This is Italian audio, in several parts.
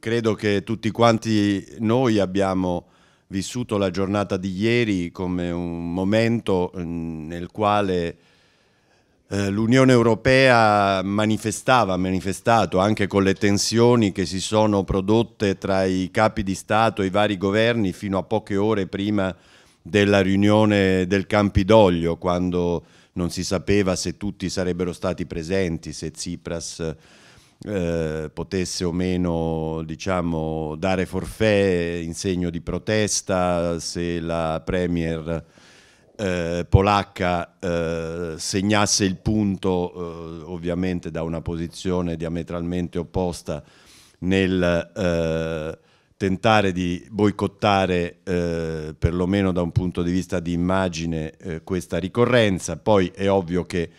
credo che tutti quanti noi abbiamo vissuto la giornata di ieri come un momento mm, nel quale eh, l'Unione Europea manifestava, ha manifestato anche con le tensioni che si sono prodotte tra i capi di Stato e i vari governi fino a poche ore prima della riunione del Campidoglio, quando non si sapeva se tutti sarebbero stati presenti, se Tsipras eh, potesse o meno diciamo, dare forfè in segno di protesta se la Premier eh, polacca eh, segnasse il punto eh, ovviamente da una posizione diametralmente opposta nel eh, tentare di boicottare, eh, perlomeno da un punto di vista di immagine, eh, questa ricorrenza. Poi è ovvio che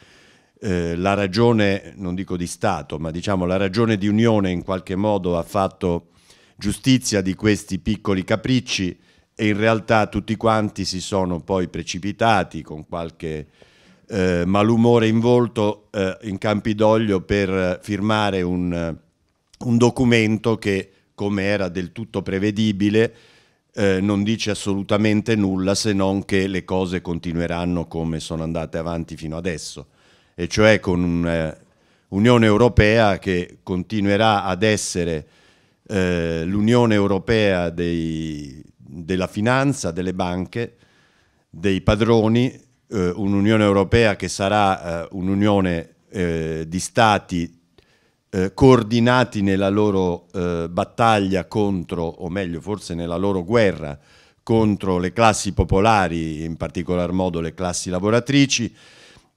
eh, la ragione, non dico di Stato, ma diciamo la ragione di Unione in qualche modo ha fatto giustizia di questi piccoli capricci e in realtà tutti quanti si sono poi precipitati con qualche eh, malumore in volto eh, in Campidoglio per firmare un, eh, un, documento che, come era del tutto prevedibile, eh, non dice assolutamente nulla se non che le cose continueranno come sono andate avanti fino adesso e cioè con un'Unione eh, Europea che continuerà ad essere eh, l'Unione Europea dei, della finanza, delle banche, dei padroni, eh, un'Unione Europea che sarà eh, un'Unione eh, di stati eh, coordinati nella loro battaglia contro, o meglio forse nella loro guerra, contro le classi popolari, in particolar modo le classi lavoratrici,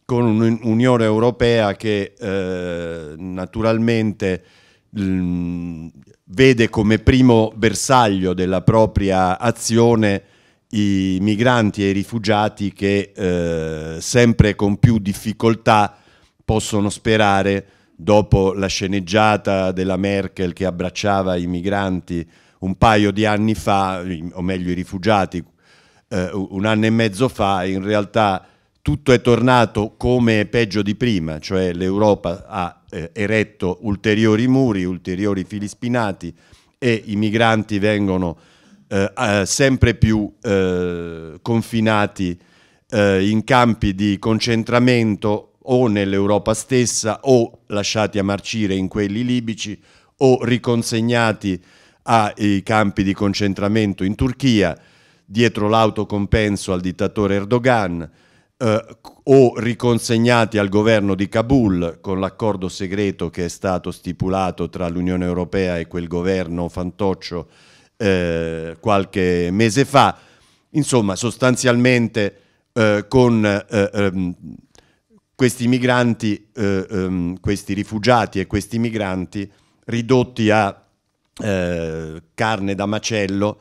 con un'Unione Europea che eh, naturalmente mh, mm, vede come primo bersaglio della propria azione i migranti e i rifugiati che eh, sempre con più difficoltà possono sperare, dopo la sceneggiata della Merkel che abbracciava i migranti un paio di anni fa, o meglio i rifugiati eh, un anno e mezzo fa, in realtà tutto è tornato come peggio di prima, cioè l'Europa ha eh, eretto ulteriori muri, ulteriori fili spinati e i migranti vengono eh, sempre più eh, confinati eh, in campi di concentramento o nell'Europa stessa o lasciati a marcire in quelli libici o riconsegnati ai campi di concentramento in Turchia dietro l'autocompenso al dittatore Erdogan eh, o riconsegnati al governo di Kabul con l'accordo segreto che è stato stipulato tra l'Unione Europea e quel governo fantoccio eh, qualche mese fa. Insomma, sostanzialmente eh, con eh, ehm, questi migranti, eh, ehm, questi rifugiati e questi migranti ridotti a eh, carne da macello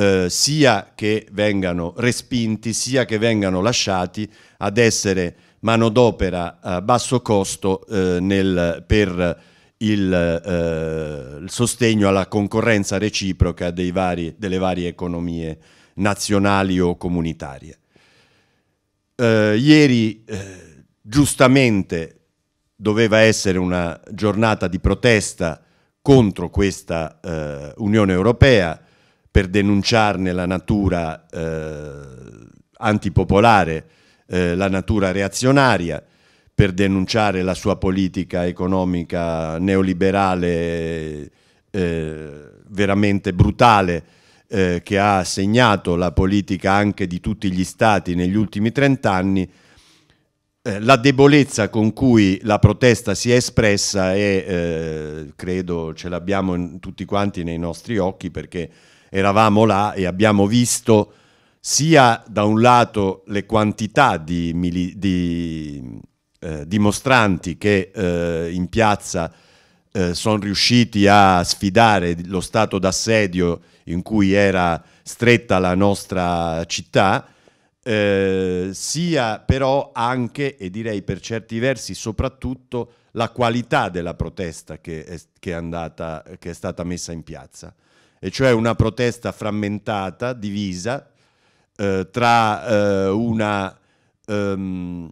eh, sia che vengano respinti, sia che vengano lasciati ad essere manodopera a basso costo eh, nel, per il, eh, il, sostegno alla concorrenza reciproca vari, delle varie economie nazionali o comunitarie. Eh, ieri eh, giustamente doveva essere una giornata di protesta contro questa Unione Europea, per denunciarne la natura eh, antipopolare, eh, la natura reazionaria, per denunciare la sua politica economica neoliberale eh, veramente brutale eh, che ha segnato la politica anche di tutti gli stati negli ultimi trent'anni, eh, la debolezza con cui la protesta si è espressa e eh, credo ce l'abbiamo tutti quanti nei nostri occhi perché eravamo là e abbiamo visto sia da un lato le quantità di, mili- di eh, dimostranti che eh, in piazza eh, sono riusciti a sfidare lo stato d'assedio in cui era stretta la nostra città, eh, sia però anche e direi per certi versi soprattutto la qualità della protesta che è, che è, andata, che è stata messa in piazza e cioè una protesta frammentata, divisa, eh, tra eh, una ehm,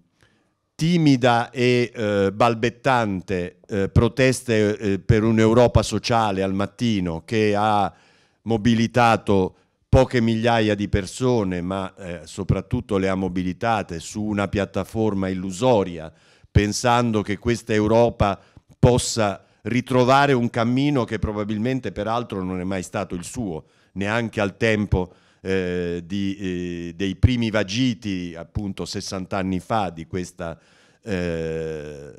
timida e eh, balbettante eh, proteste eh, per un'Europa sociale al mattino che ha mobilitato poche migliaia di persone, ma eh, soprattutto le ha mobilitate su una piattaforma illusoria, pensando che questa Europa possa ritrovare un cammino che probabilmente peraltro non è mai stato il suo, neanche al tempo eh, di, eh, dei primi vagiti, appunto 60 anni fa, di questa eh,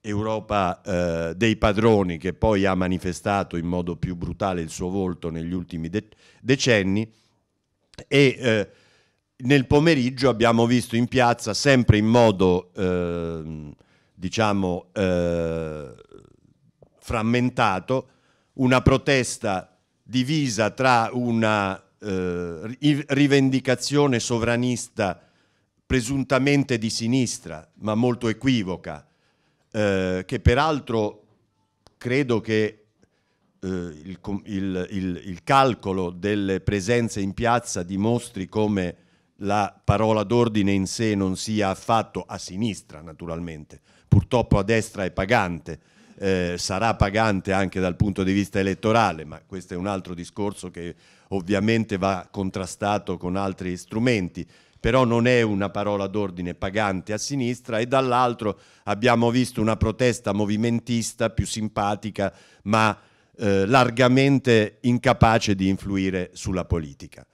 Europa eh, dei padroni che poi ha manifestato in modo più brutale il suo volto negli ultimi de- decenni. E eh, nel pomeriggio abbiamo visto in piazza, sempre in modo ehm, diciamo eh, frammentato, una protesta divisa tra una eh, rivendicazione sovranista presuntamente di sinistra, ma molto equivoca, eh, che peraltro credo che eh, il, il, il, il, calcolo delle presenze in piazza dimostri come la parola d'ordine in sé non sia affatto a sinistra, naturalmente, purtroppo a destra è pagante, eh, sarà pagante anche dal punto di vista elettorale, ma questo è un altro discorso che ovviamente va contrastato con altri strumenti, però non è una parola d'ordine pagante a sinistra e dall'altro abbiamo visto una protesta movimentista più simpatica, ma eh, largamente incapace di influire sulla politica.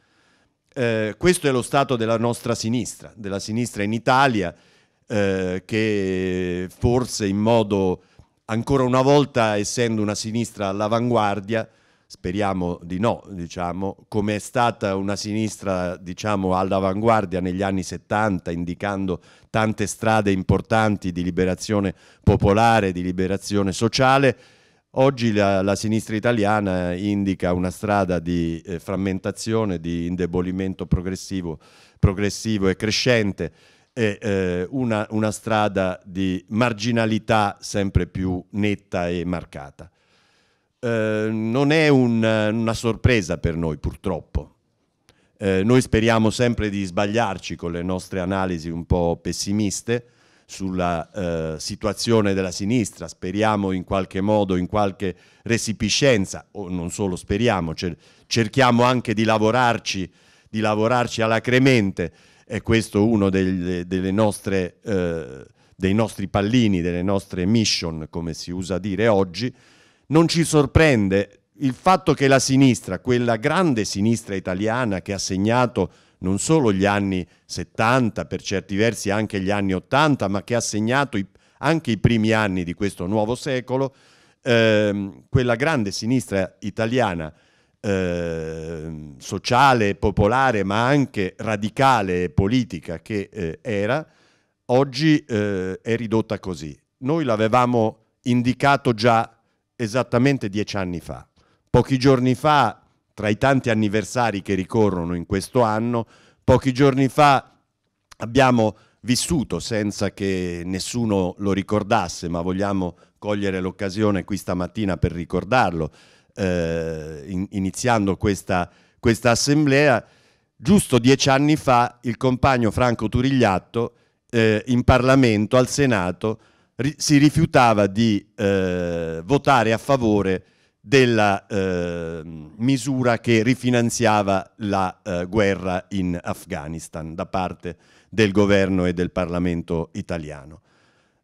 Eh, questo è lo stato della nostra sinistra, della sinistra in Italia, eh, che forse in modo ancora una volta, essendo una sinistra all'avanguardia, speriamo di no, diciamo, come è stata una sinistra diciamo, all'avanguardia negli anni 70, indicando tante strade importanti di liberazione popolare, di liberazione sociale, oggi la, la sinistra italiana indica una strada di eh, frammentazione, di indebolimento progressivo, progressivo e crescente è eh, una, una strada di marginalità sempre più netta e marcata. Eh, non è un, una sorpresa per noi purtroppo. Eh, noi speriamo sempre di sbagliarci con le nostre analisi un po' pessimiste sulla eh, situazione della sinistra, speriamo in qualche modo, in qualche resipiscenza, o non solo speriamo, cer cerchiamo anche di lavorarci, di lavorarci alacremente è questo uno dei, nostre, eh, dei nostri pallini, delle nostre mission, come si usa dire oggi, non ci sorprende il fatto che la sinistra, quella grande sinistra italiana che ha segnato non solo gli anni 70, per certi versi anche gli anni 80, ma che ha segnato i, anche i primi anni di questo nuovo secolo, ehm, quella grande sinistra italiana Ehm, sociale, popolare, ma anche radicale e politica che eh, era, oggi eh, è ridotta così. Noi l'avevamo indicato già esattamente dieci anni fa. Pochi giorni fa, tra i tanti anniversari che ricorrono in questo anno, pochi giorni fa abbiamo vissuto senza che nessuno lo ricordasse, ma vogliamo cogliere l'occasione qui stamattina per ricordarlo eh, in, iniziando questa, questa, assemblea, giusto dieci anni fa il compagno Franco Turigliatto eh, in Parlamento, al Senato, ri si rifiutava di eh, votare a favore della eh, misura che rifinanziava la eh, guerra in Afghanistan da parte del governo e del Parlamento italiano.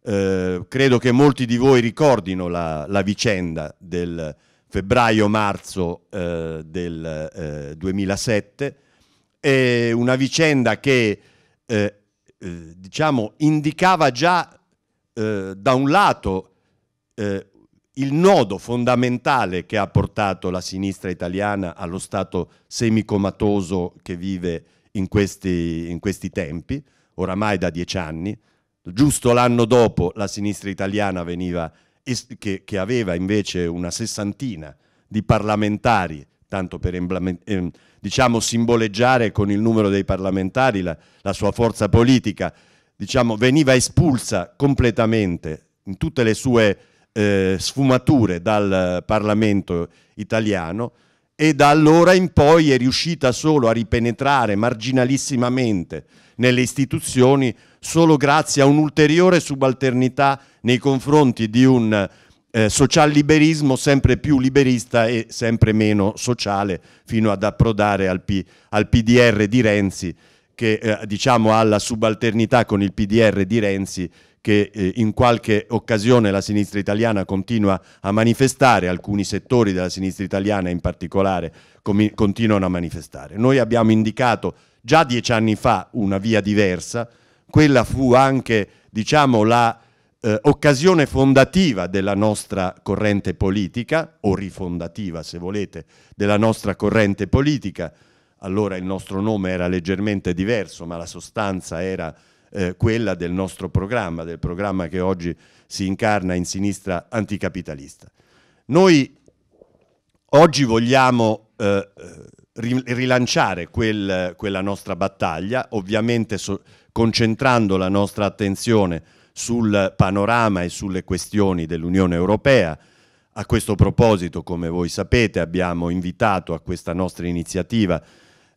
Eh, credo che molti di voi ricordino la, la vicenda del febbraio-marzo eh, del 2007, eh, è una vicenda che eh, eh, diciamo, indicava già da un lato il nodo fondamentale che ha portato la sinistra italiana allo stato semicomatoso che vive in questi, in questi tempi, oramai da dieci anni. Giusto l'anno dopo la sinistra italiana veniva che, che aveva invece una sessantina di parlamentari, tanto per ehm, diciamo, simboleggiare con il numero dei parlamentari la, la sua forza politica, diciamo, veniva espulsa completamente in tutte le sue eh, sfumature dal Parlamento italiano e da allora in poi è riuscita solo a ripenetrare marginalissimamente nelle istituzioni solo grazie a un'ulteriore subalternità nei confronti di un eh, liberismo sempre più liberista e sempre meno sociale, fino ad approdare al, P, al PDR di Renzi, che eh, diciamo ha la subalternità con il PDR di Renzi che eh, in qualche occasione la sinistra italiana continua a manifestare, alcuni settori della sinistra italiana in particolare continuano a manifestare. Noi abbiamo indicato già dieci anni fa una via diversa, quella fu anche diciamo, l'occasione eh, fondativa della nostra corrente politica, o rifondativa se volete, della nostra corrente politica. Allora il nostro nome era leggermente diverso, ma la sostanza era eh, quella del nostro programma, del programma che oggi si incarna in sinistra anticapitalista. Noi oggi vogliamo eh, eh rilanciare quel, quella nostra battaglia, ovviamente so, concentrando la nostra attenzione sul panorama e sulle questioni dell'Unione Europea. A questo proposito, come voi sapete, abbiamo invitato a questa nostra iniziativa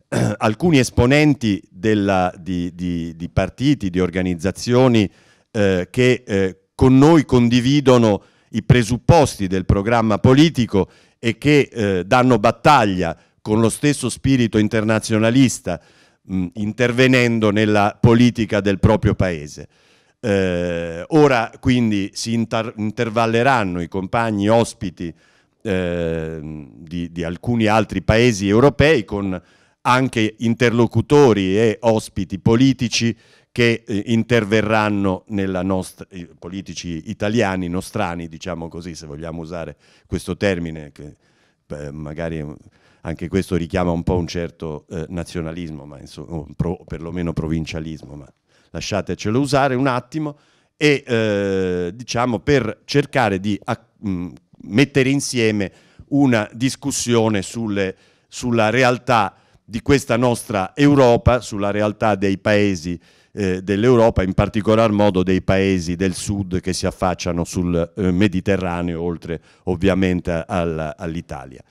eh, alcuni esponenti della, di, di, di, partiti, di organizzazioni eh, che eh, con noi condividono i presupposti del programma politico e che eh, danno battaglia con lo stesso spirito internazionalista, mh, mm, intervenendo nella politica del proprio paese. Eh, ora quindi si inter intervalleranno i compagni ospiti eh, di, di, alcuni altri paesi europei con anche interlocutori e ospiti politici che eh, interverranno nella nostra, eh, politici italiani, nostrani, diciamo così, se vogliamo usare questo termine, che magari è un, anche questo richiama un po' un certo eh, nazionalismo, ma insomma, pro, perlomeno provincialismo, ma lasciatecelo usare un attimo, e eh, diciamo per cercare di a, mh, mm, mettere insieme una discussione sulle, sulla realtà di questa nostra Europa, sulla realtà dei paesi eh, dell'Europa, in particolar modo dei paesi del sud che si affacciano sul eh, Mediterraneo, oltre ovviamente all'Italia.